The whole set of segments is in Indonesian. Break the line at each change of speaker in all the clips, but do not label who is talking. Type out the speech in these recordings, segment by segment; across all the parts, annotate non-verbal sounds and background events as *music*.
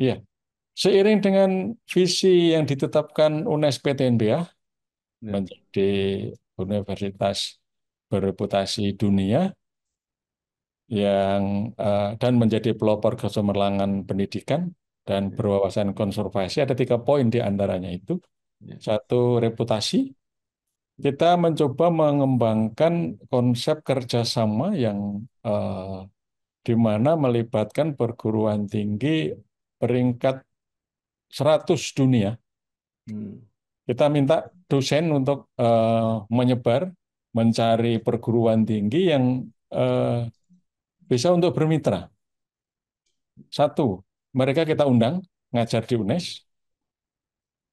Iya. Seiring dengan visi yang ditetapkan UNES PTNBA ya. menjadi universitas bereputasi dunia yang uh, dan menjadi pelopor kesemerlangan pendidikan dan ya. berwawasan konservasi ada tiga poin di antaranya itu ya. satu reputasi kita mencoba mengembangkan konsep kerjasama yang uh, di mana melibatkan perguruan tinggi peringkat 100 dunia. Hmm. Kita minta dosen untuk eh, menyebar, mencari perguruan tinggi yang eh, bisa untuk bermitra. Satu, mereka kita undang ngajar di UNES,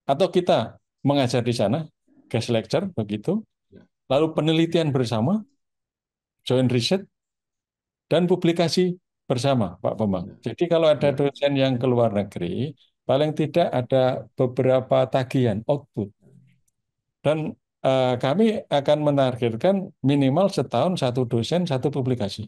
atau kita mengajar di sana, guest lecture begitu, ya. lalu penelitian bersama, joint research, dan publikasi bersama Pak Bambang. Ya. Jadi kalau ada ya. dosen yang ke luar negeri, paling tidak ada beberapa tagihan output. Dan eh, kami akan menargetkan minimal setahun satu dosen satu publikasi.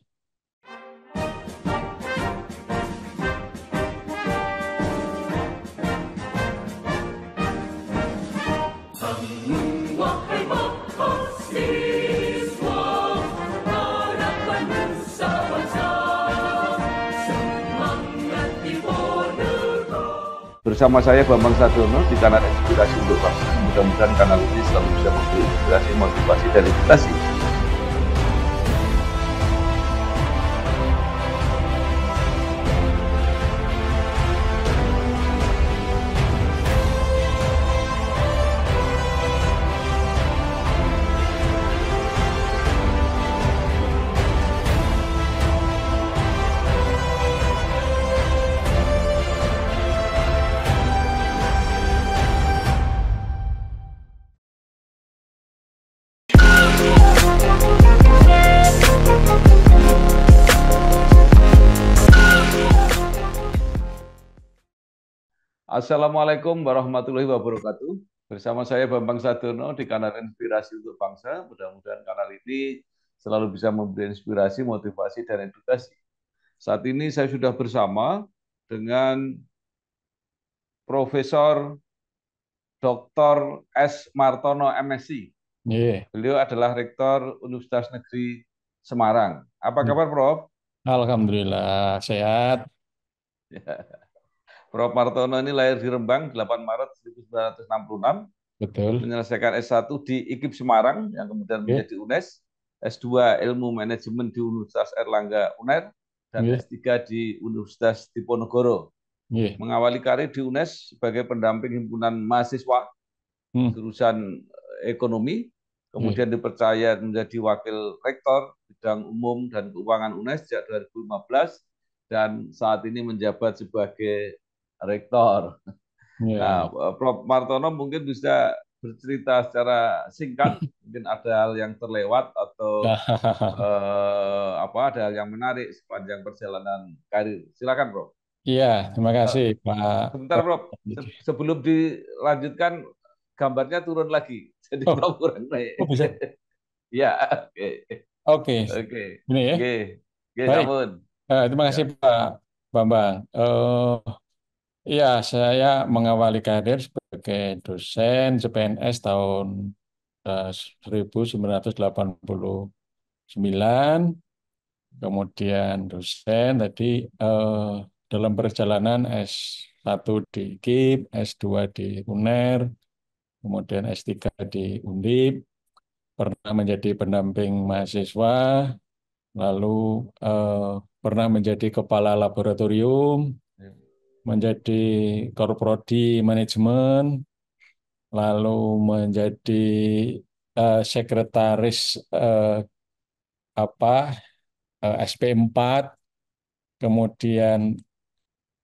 bersama saya Bambang Sadono di kanal Inspirasi untuk Bangsa. Mudah-mudahan kanal ini selalu bisa memberi inspirasi, motivasi, dan edukasi Assalamualaikum warahmatullahi wabarakatuh. Bersama saya Bambang Sadono di kanal Inspirasi untuk Bangsa. Mudah-mudahan kanal ini selalu bisa memberi inspirasi, motivasi, dan edukasi. Saat ini saya sudah bersama dengan Profesor Dr. S. Martono, MSc. Yeah. Beliau adalah Rektor Universitas Negeri Semarang. Apa hmm. kabar, Prof?
Alhamdulillah, sehat. Ya.
Prof. Martono ini lahir di Rembang 8 Maret 1966. Betul. Menyelesaikan S1 di IKIP Semarang yang kemudian yeah. menjadi UNES, S2 Ilmu Manajemen di Universitas Erlangga UNER dan yeah. S3 di Universitas Diponegoro. Yeah. Mengawali karir di UNES sebagai pendamping himpunan mahasiswa hmm. jurusan eh, ekonomi, kemudian yeah. dipercaya menjadi wakil rektor bidang umum dan keuangan UNES sejak 2015 dan saat ini menjabat sebagai rektor. Yeah. Nah, eh, Prof. Martono mungkin bisa bercerita secara singkat, *laughs* mungkin ada hal yang terlewat atau *laughs* eh, apa ada hal yang menarik sepanjang perjalanan karir. Silakan, Prof.
Iya, terima kasih, eh, Pak.
Sebentar, Prof. Se sebelum dilanjutkan, gambarnya turun lagi. *laughs* Jadi oh, Prof kurang naik. Oh, bisa. ya, oke.
Oke. Oke. Ini ya.
Oke. Okay. Okay,
Uh, terima kasih, ya. Pak Bambang. Uh, Iya, saya mengawali karir sebagai dosen CPNS tahun 1989, eh, kemudian dosen tadi eh, dalam perjalanan S1 di KIP, S2 di UNER, kemudian S3 di Undip, pernah menjadi pendamping mahasiswa, lalu eh, pernah menjadi kepala laboratorium, menjadi korporasi manajemen, lalu menjadi uh, sekretaris uh, apa uh, eh, SP4, kemudian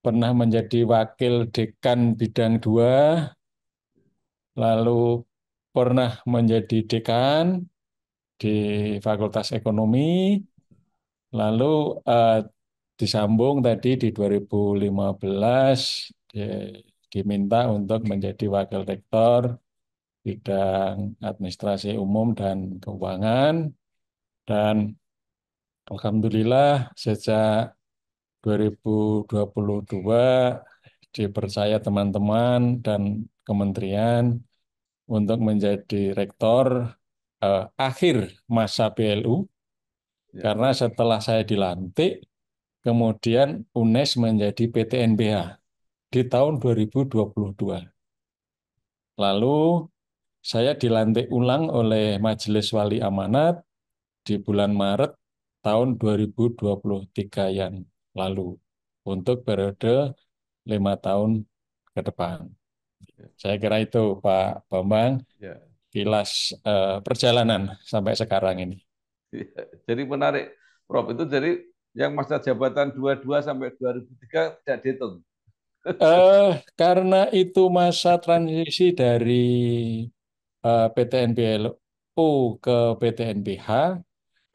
pernah menjadi wakil dekan bidang dua, lalu pernah menjadi dekan di Fakultas Ekonomi, lalu uh, disambung tadi di 2015 di, diminta untuk menjadi wakil rektor bidang administrasi umum dan keuangan dan alhamdulillah sejak 2022 dipercaya teman-teman dan kementerian untuk menjadi rektor eh, akhir masa PLU ya. karena setelah saya dilantik kemudian UNES menjadi PTNBH di tahun 2022. Lalu saya dilantik ulang oleh Majelis Wali Amanat di bulan Maret tahun 2023 yang lalu untuk periode lima tahun ke depan. Saya kira itu Pak Bambang ya. kilas eh, perjalanan sampai sekarang ini. Iya,
jadi menarik, Prof. Itu jadi yang masa jabatan 22 sampai 2003 tidak dihitung?
Uh, karena itu masa transisi dari uh, eh, PTNBLU ke PTNBH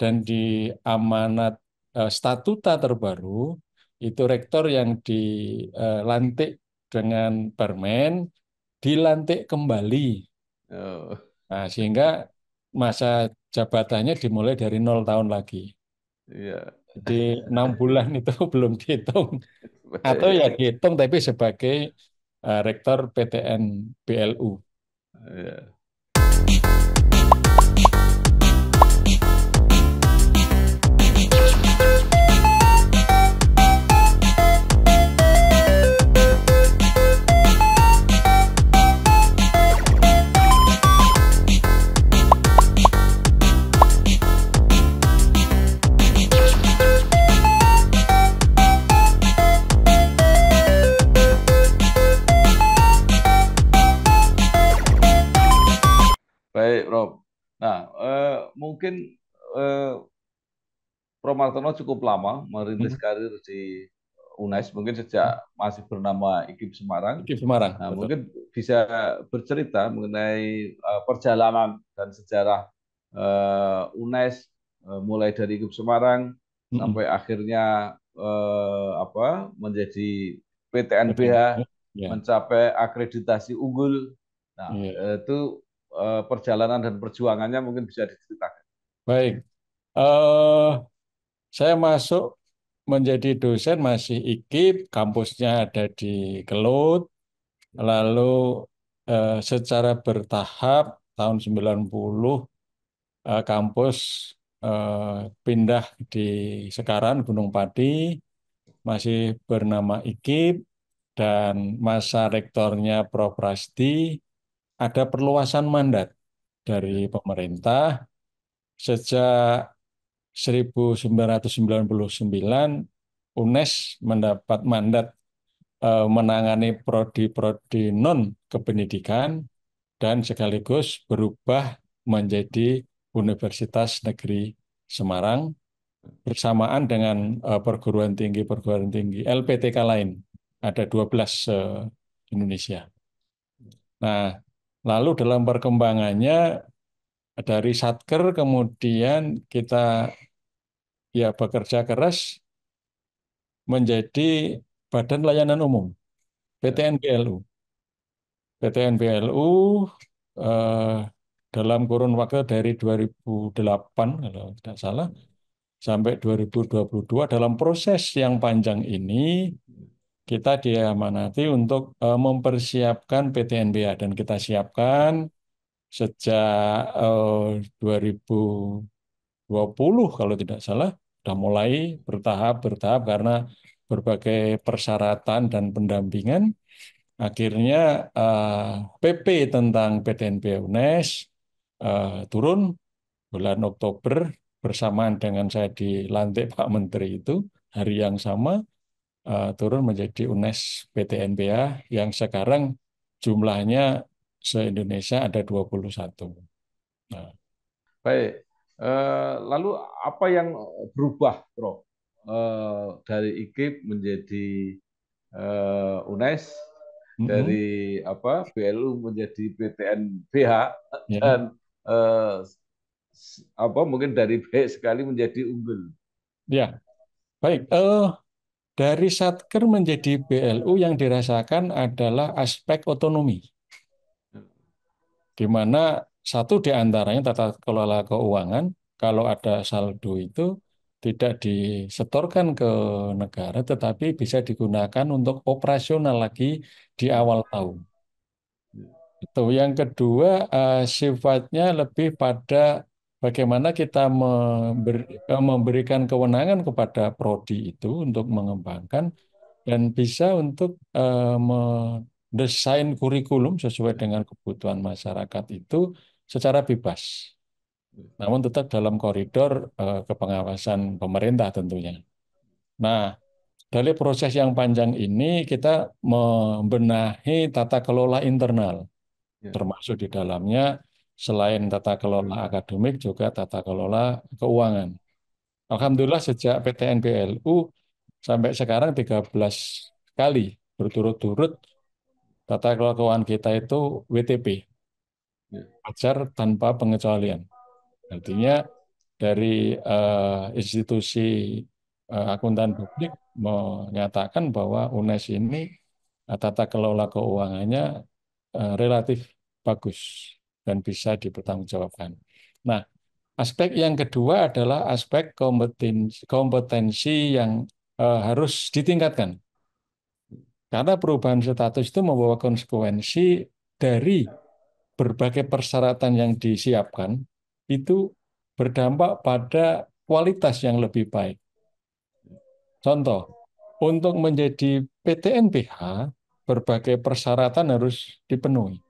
dan di amanat uh, eh, statuta terbaru itu rektor yang dilantik dengan permen dilantik kembali. Oh. Nah, sehingga masa jabatannya dimulai dari nol tahun lagi. Iya. Yeah. Jadi enam bulan itu *laughs* belum dihitung iya, atau ya iya. dihitung tapi sebagai uh, rektor PTN BLU. Yeah.
Nah, eh, mungkin eh, Prof. Martono cukup lama merintis hmm. karir di UNES, mungkin sejak mhm. masih bernama IKIP Semarang. IKIP Semarang. Nah, mungkin bisa bercerita mengenai eh, perjalanan dan sejarah eh, UNES eh, mulai dari IKIP Semarang hmm. sampai akhirnya eh, apa menjadi PTNBH ya. mencapai akreditasi unggul. Nah, iya. eh, itu Eh, perjalanan dan perjuangannya mungkin bisa diceritakan.
Baik, uh, saya masuk menjadi dosen masih IKIP, kampusnya ada di Kelut, lalu uh, secara bertahap tahun 90 uh, kampus pindah di sekarang Gunung Padi, masih bernama IKIP dan masa rektornya Prof Rasti ada perluasan mandat dari pemerintah sejak 1999 UNES mendapat mandat eh, menangani prodi-prodi non kependidikan dan sekaligus berubah menjadi Universitas Negeri Semarang bersamaan dengan eh, perguruan tinggi perguruan tinggi LPTK lain ada 12 belas eh, Indonesia. Nah, Lalu dalam perkembangannya dari satker kemudian kita ya bekerja keras menjadi Badan Layanan Umum (PTNBLU). PTNBLU eh, dalam kurun waktu dari 2008 kalau tidak salah sampai 2022 dalam proses yang panjang ini kita diamanati untuk uh, mempersiapkan PTNBA dan kita siapkan sejak eh, uh, 2020 kalau tidak salah sudah mulai bertahap bertahap karena berbagai persyaratan dan pendampingan akhirnya uh, eh, PP tentang PTNBA UNES uh, turun bulan Oktober bersamaan dengan saya dilantik Pak Menteri itu hari yang sama uh, turun menjadi UNES PTNBA yang sekarang jumlahnya se-Indonesia ada 21.
Nah. Baik, e, lalu apa yang berubah, Bro, eh, e, dari IKIP menjadi e, UNES, mm-hmm. dari apa BLU menjadi PTNBH, yeah. dan e, apa mungkin dari baik sekali menjadi unggul.
Ya, baik. Uh, dari Satker menjadi BLU yang dirasakan adalah aspek otonomi. Di mana satu di antaranya tata kelola keuangan, kalau ada saldo itu tidak disetorkan ke negara, tetapi bisa digunakan untuk operasional lagi di awal tahun. Itu yang kedua eh, sifatnya lebih pada bagaimana kita eh, memberikan kewenangan kepada prodi itu untuk mengembangkan dan bisa untuk eh, mendesain kurikulum sesuai dengan kebutuhan masyarakat itu secara bebas. Namun tetap dalam koridor eh, kepengawasan pemerintah tentunya. Nah, dari proses yang panjang ini kita membenahi tata kelola internal ya. termasuk di dalamnya selain tata kelola akademik juga tata kelola keuangan. Alhamdulillah sejak PTN sampai sekarang 13 kali berturut-turut tata kelola keuangan kita itu WTP. Ya. Wajar tanpa pengecualian. Artinya dari uh, institusi uh, akuntan publik menyatakan bahwa UNES ini uh, tata kelola keuangannya uh, relatif bagus dan bisa dipertanggungjawabkan. Nah, aspek yang kedua adalah aspek kompetensi, kompetensi yang eh, harus ditingkatkan. Karena perubahan status itu membawa konsekuensi dari berbagai persyaratan yang disiapkan itu berdampak pada kualitas yang lebih baik. Contoh, untuk menjadi PTNPH berbagai persyaratan harus dipenuhi.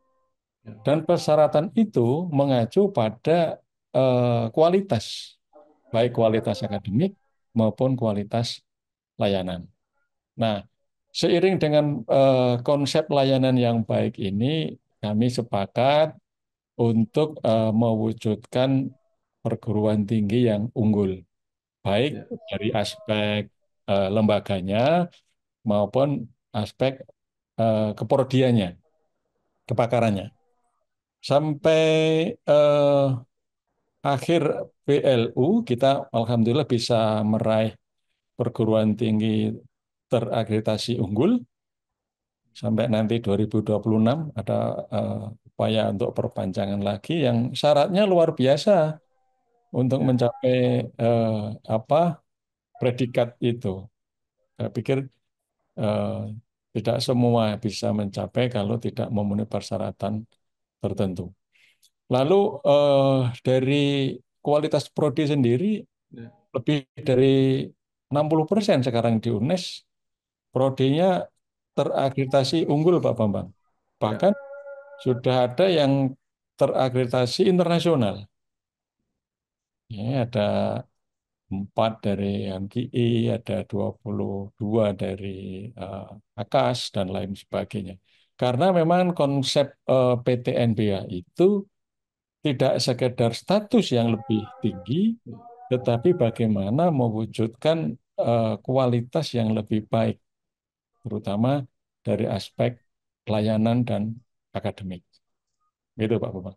Ya. Dan persyaratan itu mengacu pada eh, kualitas, baik kualitas akademik maupun kualitas layanan. Nah, seiring dengan eh, konsep layanan yang baik ini, kami sepakat untuk eh, mewujudkan perguruan tinggi yang unggul, baik ya. dari aspek eh, lembaganya maupun aspek eh, keprodiannya, kepakarannya sampai uh, akhir PLU kita alhamdulillah bisa meraih perguruan tinggi terakreditasi unggul sampai nanti 2026 ada uh, upaya untuk perpanjangan lagi yang syaratnya luar biasa untuk ya. mencapai uh, apa predikat itu. Saya pikir uh, tidak semua bisa mencapai kalau tidak memenuhi persyaratan tertentu. Lalu eh, dari kualitas prodi sendiri ya. lebih dari 60% sekarang di UNES prodinya terakreditasi unggul Pak Bambang. Ya. Bahkan ya. sudah ada yang terakreditasi internasional. Ya, ada empat dari MKI, ada 22 dari uh, AKAS dan lain sebagainya. Karena memang konsep eh, PTNBA itu tidak sekedar status yang lebih tinggi, tetapi bagaimana mewujudkan eh, kualitas yang lebih baik, terutama dari aspek pelayanan dan akademik. Itu Pak Bapak.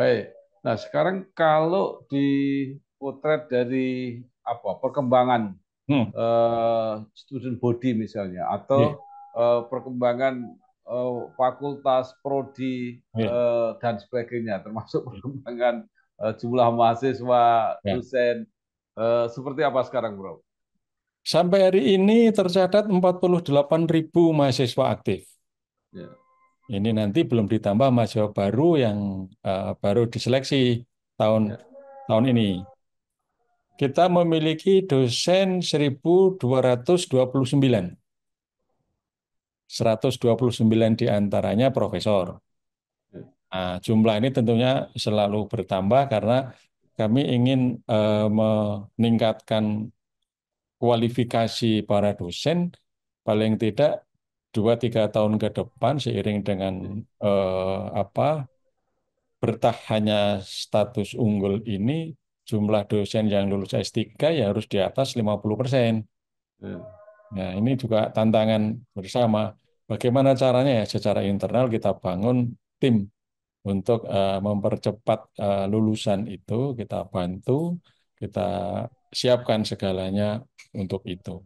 Baik. Nah, sekarang kalau di potret dari apa perkembangan hmm. uh, student body misalnya atau yeah. Iya. uh, perkembangan uh, fakultas prodi yeah. Iya. uh, dan sebagainya termasuk perkembangan uh, jumlah mahasiswa yeah. dosen uh, seperti apa sekarang bro
sampai hari ini tercatat 48.000 mahasiswa aktif yeah. Ini nanti belum ditambah mahasiswa baru yang uh, baru diseleksi tahun ya. tahun ini. Kita memiliki dosen 1229. 129 diantaranya profesor. Ya. Nah, jumlah ini tentunya selalu bertambah karena kami ingin uh, meningkatkan kualifikasi para dosen paling tidak dua tiga tahun ke depan seiring dengan eh, apa bertahannya status unggul ini jumlah dosen yang lulus S3 ya harus di atas 50 persen. Hmm. Nah ini juga tantangan bersama. Bagaimana caranya ya secara internal kita bangun tim untuk uh, mempercepat uh, lulusan itu kita bantu kita siapkan segalanya untuk itu.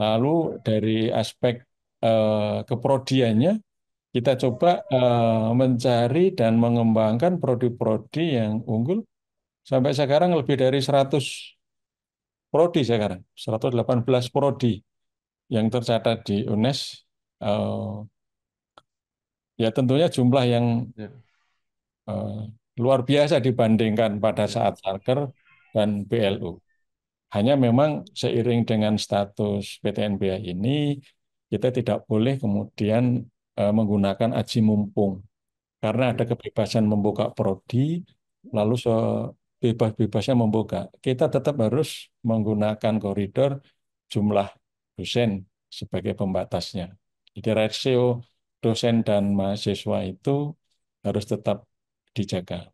Lalu dari aspek Eh, keprodiannya kita coba eh, mencari dan mengembangkan prodi-prodi yang unggul sampai sekarang lebih dari 100 prodi sekarang 118 prodi yang tercatat di UNES eh, ya tentunya jumlah yang ya. luar biasa dibandingkan pada saat Sarker dan BLU hanya memang seiring dengan status PTNBA ini kita tidak boleh kemudian eh, menggunakan aji mumpung karena ada kebebasan membuka prodi lalu bebas bebasnya membuka kita tetap harus menggunakan koridor jumlah dosen sebagai pembatasnya jadi rasio dosen dan mahasiswa itu harus tetap dijaga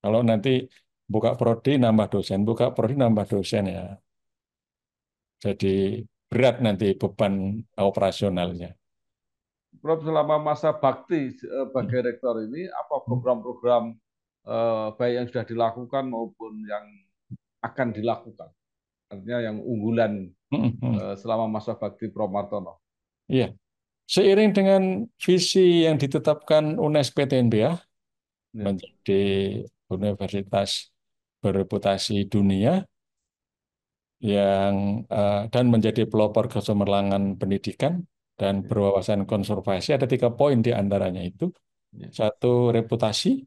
kalau nanti buka prodi nambah dosen buka prodi nambah dosen ya jadi berat nanti beban operasionalnya.
Prof, selama masa bakti eh, sebagai rektor ini, apa hmm. program-program eh, baik yang sudah dilakukan maupun yang akan dilakukan? Artinya yang unggulan hmm, hmm. Eh, selama masa bakti Prof. Martono.
Iya. Seiring dengan visi yang ditetapkan UNES PTNBA ya. menjadi universitas bereputasi dunia, yang uh, dan menjadi pelopor kesemerlangan pendidikan dan ya. berwawasan konservasi ada tiga poin di antaranya itu ya. satu reputasi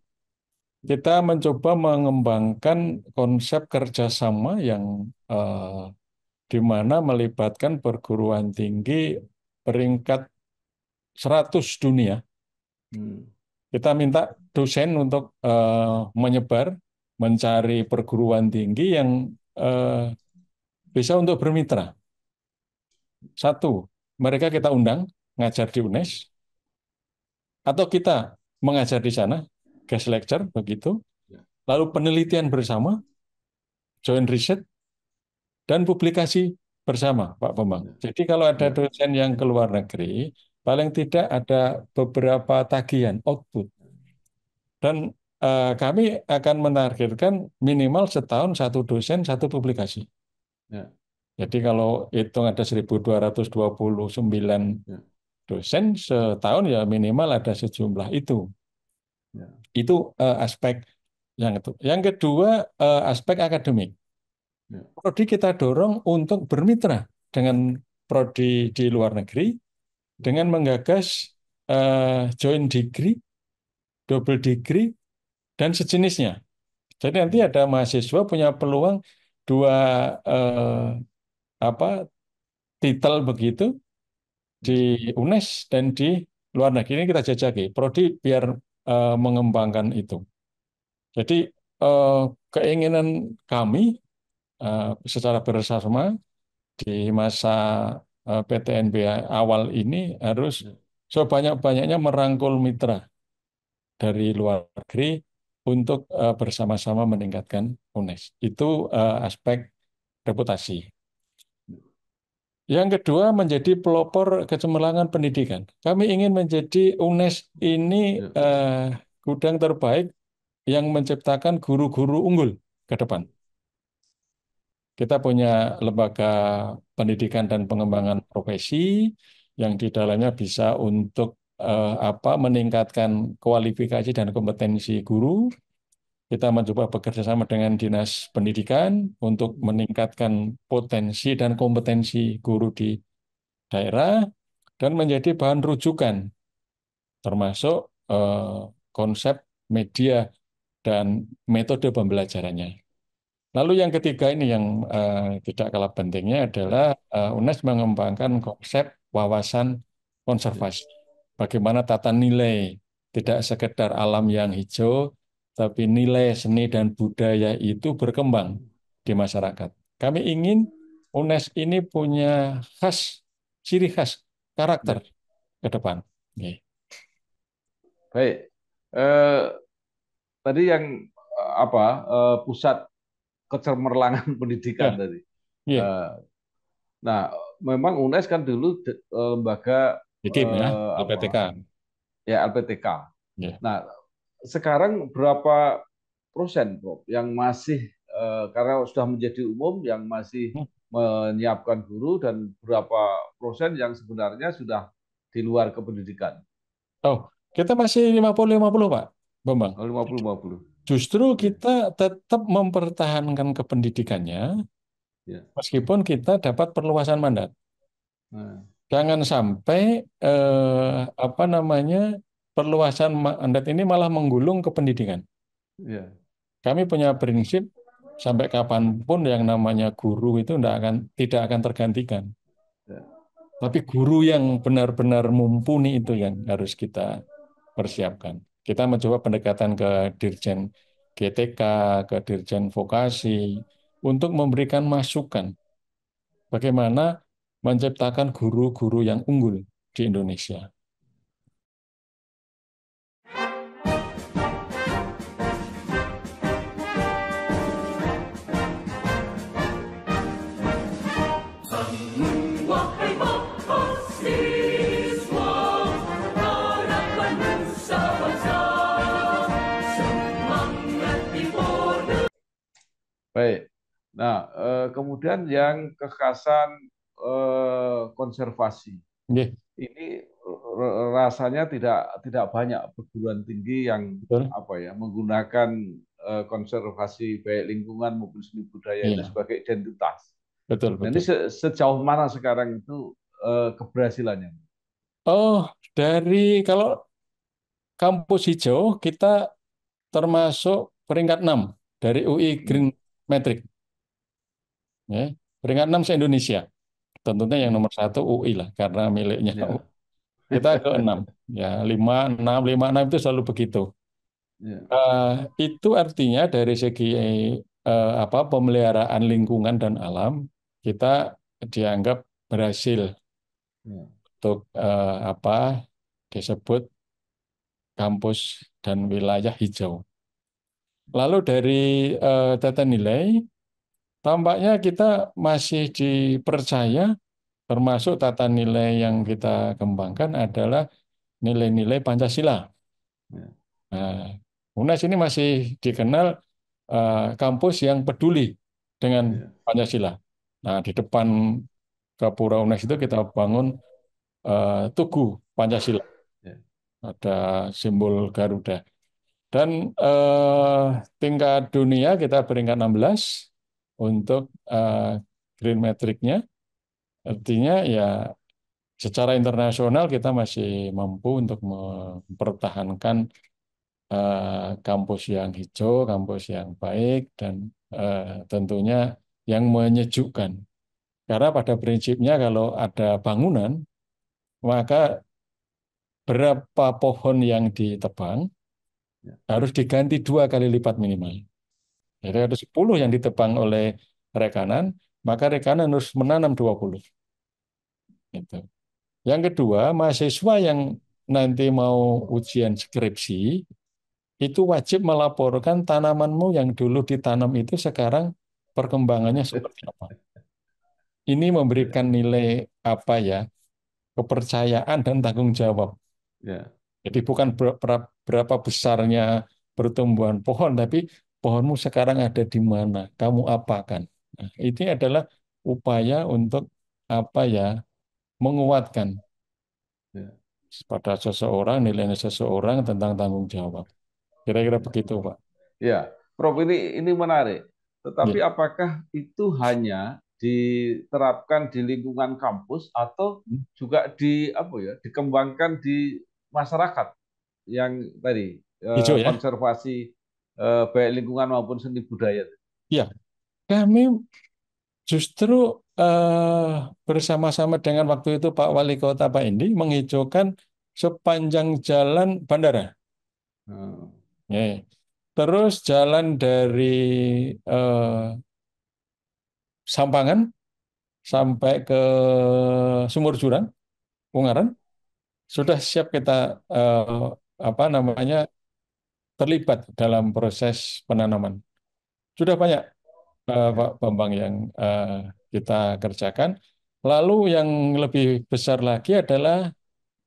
kita mencoba mengembangkan konsep kerjasama yang uh, di mana melibatkan perguruan tinggi peringkat 100 dunia hmm. kita minta dosen untuk uh, menyebar mencari perguruan tinggi yang uh, bisa untuk bermitra. Satu, mereka kita undang ngajar di UNES, atau kita mengajar di sana, guest lecture begitu, ya. lalu penelitian bersama, joint research, dan publikasi bersama, Pak Bambang. Ya. Jadi kalau ada ya. dosen yang ke luar negeri, paling tidak ada beberapa tagihan output. Dan eh, kami akan menargetkan minimal setahun satu dosen satu publikasi. Ya. Jadi kalau hitung ada 1229 ya. dosen setahun ya minimal ada sejumlah itu. Ya. Itu uh, aspek yang itu. Yang kedua uh, aspek akademik. Ya. Prodi kita dorong untuk bermitra dengan prodi di luar negeri dengan menggagas uh, joint degree, double degree dan sejenisnya. Jadi nanti hmm. ada mahasiswa punya peluang dua eh, apa titel begitu di UNES dan di luar negeri ini kita jajaki. Prodi biar eh, mengembangkan itu. Jadi eh, keinginan kami eh, secara bersama di masa eh, PTNB awal ini harus sebanyak-banyaknya merangkul mitra dari luar negeri untuk uh, bersama-sama meningkatkan UNES. Itu uh, aspek reputasi. Yang kedua menjadi pelopor kecemerlangan pendidikan. Kami ingin menjadi UNES ini uh, gudang terbaik yang menciptakan guru-guru unggul ke depan. Kita punya lembaga pendidikan dan pengembangan profesi yang di dalamnya bisa untuk eh, apa meningkatkan kualifikasi dan kompetensi guru. Kita mencoba bekerja sama dengan Dinas Pendidikan untuk meningkatkan potensi dan kompetensi guru di daerah dan menjadi bahan rujukan termasuk eh, konsep media dan metode pembelajarannya. Lalu yang ketiga ini yang uh, tidak kalah pentingnya adalah uh, UNES mengembangkan konsep wawasan konservasi bagaimana tata nilai tidak sekedar alam yang hijau, tapi nilai seni dan budaya itu berkembang di masyarakat. Kami ingin UNES ini punya khas, ciri khas, karakter ya. ke depan.
Baik, eh, tadi yang eh, apa eh, pusat kecermerlangan *laughs* pendidikan ya. tadi. Ya. Eh, nah, memang UNES kan dulu eh, lembaga Jatim ya, LPTK. Eh, ya, LPTK. Ya. Nah, sekarang berapa persen bro, yang masih eh, karena sudah menjadi umum yang masih hmm. menyiapkan guru dan berapa persen yang sebenarnya sudah di
luar kependidikan? Oh, kita masih 50-50 Pak Bambang. 50-50. Justru iya. kita tetap mempertahankan kependidikannya ya. meskipun kita dapat perluasan mandat. Nah jangan sampai eh, apa namanya perluasan mandat ini malah menggulung ke pendidikan. Ya. Kami punya prinsip sampai kapanpun yang namanya guru itu tidak akan tidak akan tergantikan. Ya. Tapi guru yang benar-benar mumpuni itu yang harus kita persiapkan. Kita mencoba pendekatan ke dirjen GTK, ke dirjen vokasi untuk memberikan masukan bagaimana menciptakan guru-guru yang unggul di Indonesia.
Baik. Nah, eh, kemudian yang kekhasan Eh, konservasi. Yeah. Ini rasanya tidak tidak banyak perguruan tinggi yang Betul. apa ya menggunakan eh, konservasi baik lingkungan maupun seni budaya yeah. sebagai identitas.
Betul. Nah, betul. Jadi sejauh mana sekarang itu eh, keberhasilannya? Oh, dari kalau kampus hijau kita termasuk peringkat 6 dari UI Green Metric. Ya, peringkat 6 se-Indonesia tentunya yang hmm. nomor satu UI lah karena miliknya ya. kita ke enam ya lima enam lima enam itu selalu begitu ya. uh, itu artinya dari segi uh, apa pemeliharaan lingkungan dan alam kita dianggap berhasil ya. untuk uh, apa disebut kampus dan wilayah hijau lalu dari uh, tata nilai Tampaknya kita masih dipercaya, termasuk tata nilai yang kita kembangkan adalah nilai-nilai Pancasila. Ya. Nah, UNAS ini masih dikenal uh, kampus yang peduli dengan ya. Pancasila. Nah, di depan kapura UNAS itu kita bangun uh, tugu Pancasila. Ya. Ada simbol Garuda. Dan uh, tingkat dunia kita peringkat 16, untuk uh, green metricnya. Artinya ya secara internasional kita masih mampu untuk mempertahankan uh, kampus yang hijau, kampus yang baik, dan uh, tentunya yang menyejukkan. Karena pada prinsipnya kalau ada bangunan, maka berapa pohon yang ditebang ya. harus diganti dua kali lipat minimal. Jadi ada 10 yang ditebang oleh rekanan, maka rekanan harus menanam 20. Gitu. Yang kedua, mahasiswa yang nanti mau ujian skripsi, itu wajib melaporkan tanamanmu yang dulu ditanam itu sekarang perkembangannya seperti apa. Ini memberikan nilai apa ya, kepercayaan dan tanggung jawab. Ya. Jadi bukan berapa besarnya pertumbuhan pohon, tapi pohonmu sekarang ada di mana, kamu apakan. Nah, ini adalah upaya untuk apa ya menguatkan ya. pada seseorang nilainya seseorang tentang tanggung jawab. Kira-kira begitu, Pak.
Ya, Prof ini ini menarik. Tetapi ya. apakah itu hanya diterapkan di lingkungan kampus atau hmm. juga di apa ya dikembangkan di masyarakat yang tadi eh, Hijau, ya? konservasi eh, baik lingkungan maupun seni budaya?
Ya, kami justru eh, bersama-sama dengan waktu itu Pak Wali Kota Pak Indi menghijaukan sepanjang jalan bandara. Hmm. Ya. Terus jalan dari eh, Sampangan sampai ke Sumur Jurang, Ungaran, sudah siap kita eh, apa namanya terlibat dalam proses penanaman. Sudah banyak uh, Pak Bambang yang uh, kita kerjakan. Lalu yang lebih besar lagi adalah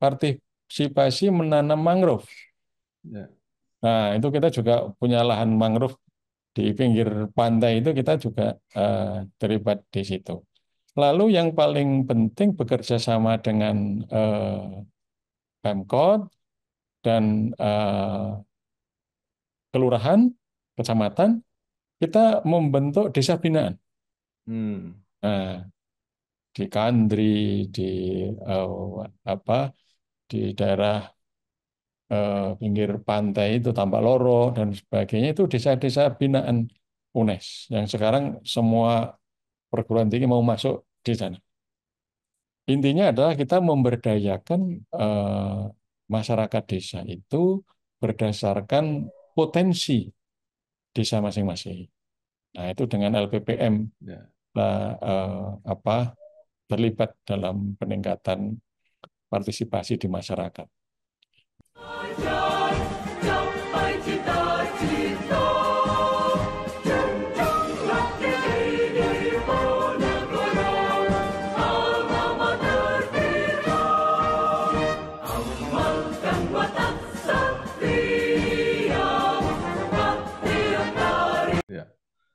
partisipasi menanam mangrove. Ya. Nah itu kita juga punya lahan mangrove di pinggir pantai itu kita juga uh, terlibat di situ. Lalu yang paling penting bekerja sama dengan uh, Pemkot dan uh, kelurahan, kecamatan, kita membentuk desa binaan. Hmm. Nah, di Kandri, di uh, apa, di daerah uh, pinggir pantai itu Tambak Loro dan sebagainya itu desa-desa binaan UNES yang sekarang semua perguruan tinggi mau masuk di sana. Intinya adalah kita memberdayakan uh, masyarakat desa itu berdasarkan potensi desa masing-masing. Nah, itu dengan LPPM ya. uh, apa terlibat dalam peningkatan partisipasi di masyarakat.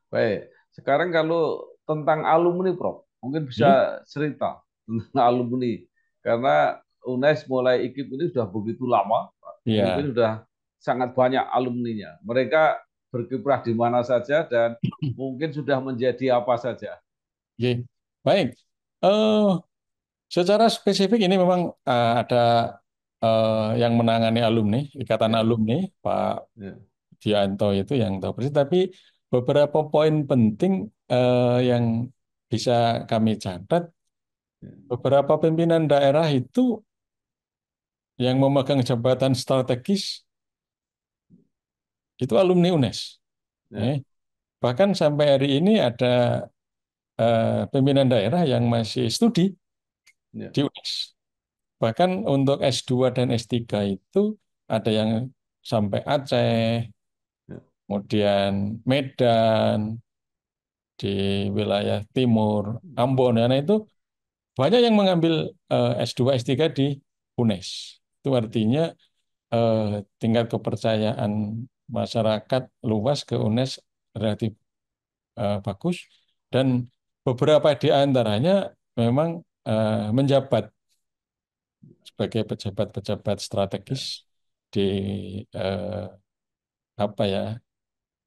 Baik, sekarang kalau tentang alumni Prof, mungkin bisa hmm? cerita tentang alumni karena UNES mulai ikut ini sudah begitu lama, yeah. mungkin sudah sangat banyak alumninya. Mereka berkiprah di mana saja dan *clears throat* mungkin sudah menjadi apa saja.
Okay. Baik. Uh, secara spesifik ini memang uh, ada uh, yang menangani alumni, ikatan ya. alumni Pak yeah. Dianto itu yang tahu persis. Tapi Beberapa poin penting eh, yang bisa kami catat, beberapa pimpinan daerah itu yang memegang jabatan strategis itu alumni UNES. Ya. Eh, bahkan sampai hari ini ada eh, pimpinan daerah yang masih studi ya. di UNES. Bahkan untuk S2 dan S3 itu ada yang sampai Aceh, kemudian Medan, di wilayah timur, Ambon, karena itu banyak yang mengambil S2, eh, S3 di UNES. Itu artinya eh, tingkat kepercayaan masyarakat luas ke UNES relatif eh, bagus dan beberapa di antaranya memang menjabat sebagai pejabat-pejabat strategis di apa ya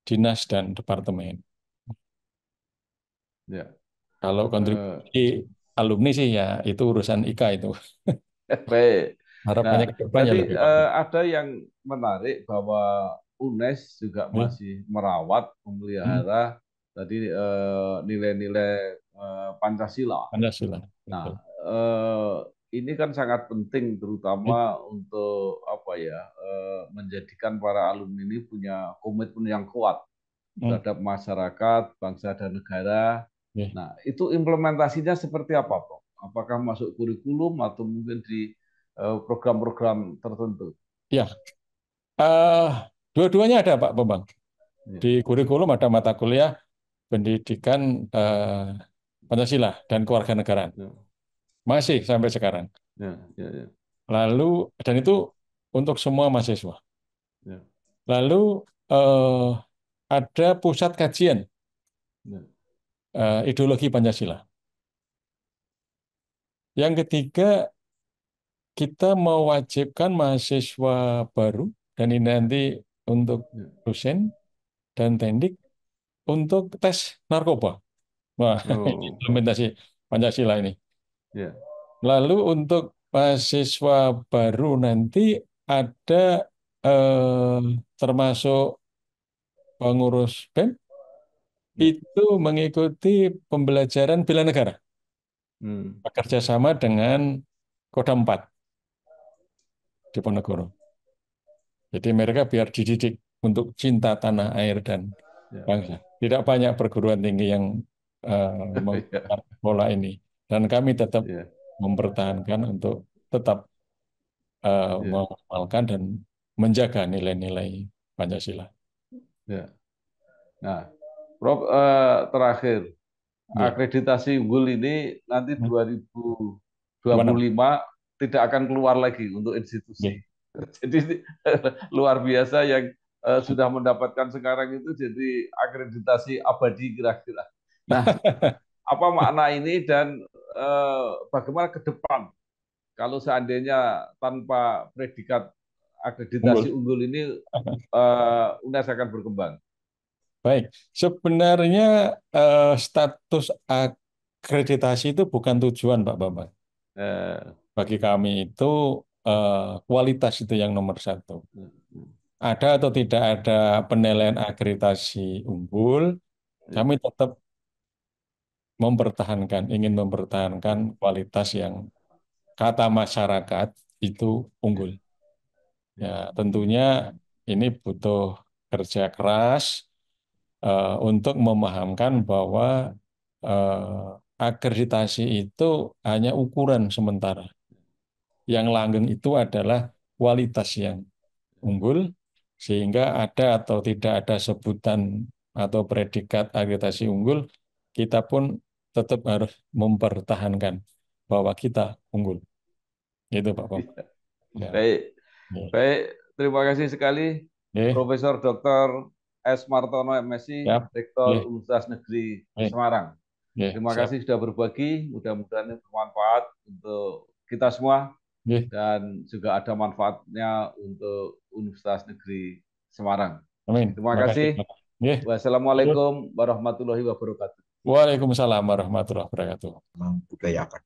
dinas dan departemen. Ya. Kalau eh, kontribusi uh, alumni sih ya itu urusan IKA itu.
*laughs* Baik.
Harap nah, banyak depan ya uh,
ada yang menarik bahwa UNES juga hmm. masih merawat memelihara hmm. tadi eh, nilai-nilai uh, uh, Pancasila.
Pancasila. Nah,
uh, ini kan sangat penting terutama iya. untuk apa ya eh, menjadikan para alumni ini punya komitmen yang kuat iya. terhadap masyarakat, bangsa dan negara. Iya. Nah, itu implementasinya seperti apa, Pak? Apakah masuk kurikulum atau mungkin di eh, program-program tertentu?
Ya, uh, dua-duanya ada, Pak Bambang. Di kurikulum ada mata kuliah pendidikan uh, Pancasila dan keluarga negaraan. Masih sampai sekarang. Ya, ya, ya. Lalu dan itu untuk semua mahasiswa. Ya. Lalu eh, ada pusat kajian ya. eh, ideologi Pancasila. Yang ketiga kita mewajibkan mahasiswa baru dan ini nanti untuk ya. dosen dan teknik untuk tes narkoba. Wah, *laughs* oh. implementasi Pancasila ini. Ya. Lalu untuk mahasiswa baru nanti ada eh, termasuk pengurus BEM ya. itu mengikuti pembelajaran bela negara. Hmm. Bekerja sama dengan Kodam 4 di Ponegoro. Jadi mereka biar dididik untuk cinta tanah air dan ya. bangsa. Tidak banyak perguruan tinggi yang uh, *laughs* bola ini. Dan kami tetap yeah. mempertahankan untuk tetap uh, eh, yeah. mengamalkan dan menjaga nilai-nilai Pancasila. Ya. Nah,
Prof uh, terakhir yeah. akreditasi unggul ini nanti 2025 hmm. Mana? tidak akan keluar lagi untuk institusi. Yeah. *laughs* Jadi *laughs* luar biasa yang uh, sudah mendapatkan sekarang itu jadi akreditasi abadi kira-kira. Nah, *laughs* apa makna ini dan Eh, bagaimana ke depan kalau seandainya tanpa predikat akreditasi unggul, unggul ini *laughs* eh, UNES akan berkembang?
Baik, sebenarnya eh, status akreditasi itu bukan tujuan, Pak Bambang. Eh. Bagi kami itu eh, kualitas itu yang nomor satu. Hmm. Ada atau tidak ada penilaian akreditasi unggul, kami tetap mempertahankan, ingin mempertahankan kualitas yang kata masyarakat itu unggul. Ya, tentunya ini butuh kerja keras uh, untuk memahamkan bahwa uh, akreditasi itu hanya ukuran sementara. Yang langgeng itu adalah kualitas yang unggul, sehingga ada atau tidak ada sebutan atau predikat akreditasi unggul, kita pun tetap harus mempertahankan bahwa kita unggul. Itu Pak Pom. Iya.
Ya. Baik. Ya. Baik, terima kasih sekali ya. Profesor Dr. S. Martono MSI, ya. Rektor ya. Universitas Negeri ya. Semarang. Ya. Terima Siap. kasih sudah berbagi, mudah-mudahan bermanfaat untuk kita semua ya. dan juga ada manfaatnya untuk Universitas Negeri Semarang. Amin. Terima, Terima kasih. kasih. Yeah. Wassalamualaikum warahmatullahi wabarakatuh.
Waalaikumsalam warahmatullahi wabarakatuh. Membudayakan.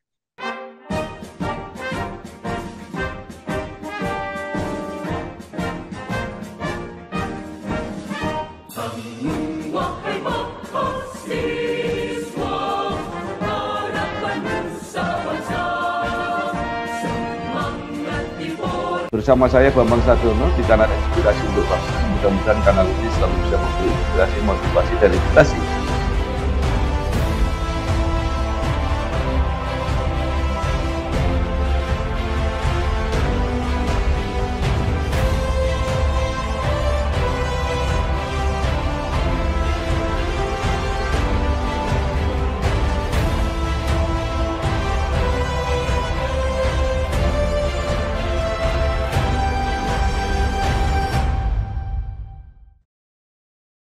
Bersama saya Bambang Sadono di Tanah Inspirasi untuk Bangsa mudah-mudahan kanal ini selalu bisa memberi inspirasi motivasi dan edukasi